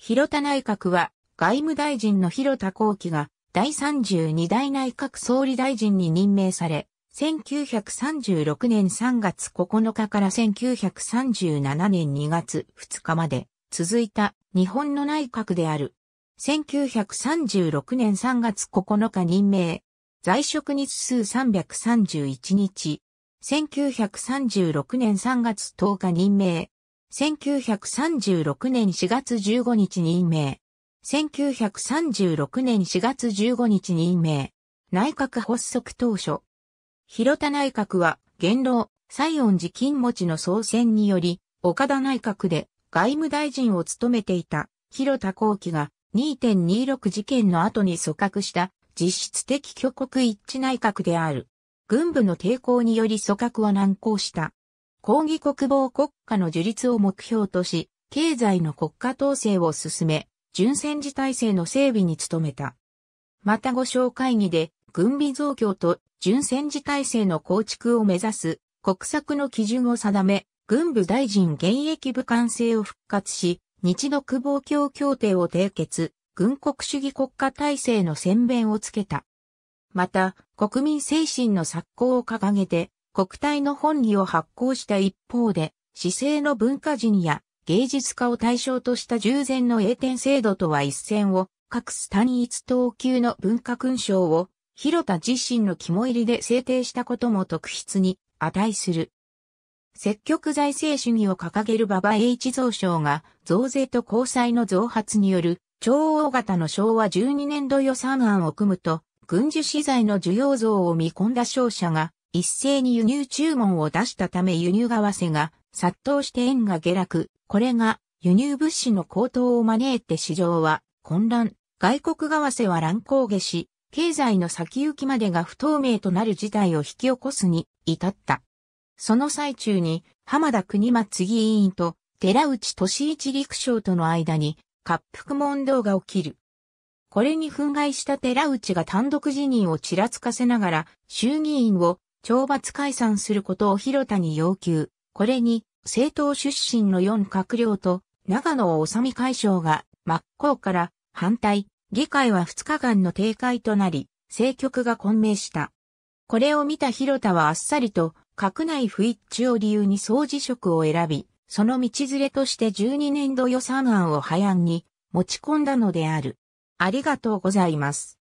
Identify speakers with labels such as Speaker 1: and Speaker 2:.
Speaker 1: 広田内閣は外務大臣の広田光輝が第32代内閣総理大臣に任命され、1936年3月9日から1937年2月2日まで続いた日本の内閣である。1936年3月9日任命、在職日数331日、1936年3月10日任命、1936年4月15日任命。1936年4月15日任命。内閣発足当初。広田内閣は、元老、西恩寺金持ちの総選により、岡田内閣で外務大臣を務めていた広田幸喜が2.26事件の後に組閣した実質的挙国一致内閣である。軍部の抵抗により組閣は難航した。抗議国防国家の樹立を目標とし、経済の国家統制を進め、巡戦時体制の整備に努めた。また五紹会議で、軍備増強と巡戦時体制の構築を目指す国策の基準を定め、軍部大臣現役武官制を復活し、日独防協協定を締結、軍国主義国家体制の宣弁をつけた。また、国民精神の策行を掲げて、国体の本義を発行した一方で、市政の文化人や芸術家を対象とした従前の栄典制度とは一線を、各スタニーツ等級の文化勲章を、広田自身の肝入りで制定したことも特筆に値する。積極財政主義を掲げる馬場栄一増省が、増税と交際の増発による、超大型の昭和12年度予算案を組むと、軍需資材の需要増を見込んだ商社が、一斉に輸入注文を出したため輸入為替が殺到して円が下落。これが輸入物資の高騰を招いて市場は混乱。外国為替は乱高下し、経済の先行きまでが不透明となる事態を引き起こすに至った。その最中に浜田国松議員と寺内俊一陸将との間に滑覆問答が起きる。これに憤慨した寺内が単独辞任をちらつかせながら衆議院を懲罰解散することを広田に要求。これに、政党出身の4閣僚と、長野を治み会長が、真っ向から反対、議会は2日間の停会となり、政局が混迷した。これを見た広田はあっさりと、閣内不一致を理由に総辞職を選び、その道連れとして12年度予算案を廃案に持ち込んだのである。ありがとうございます。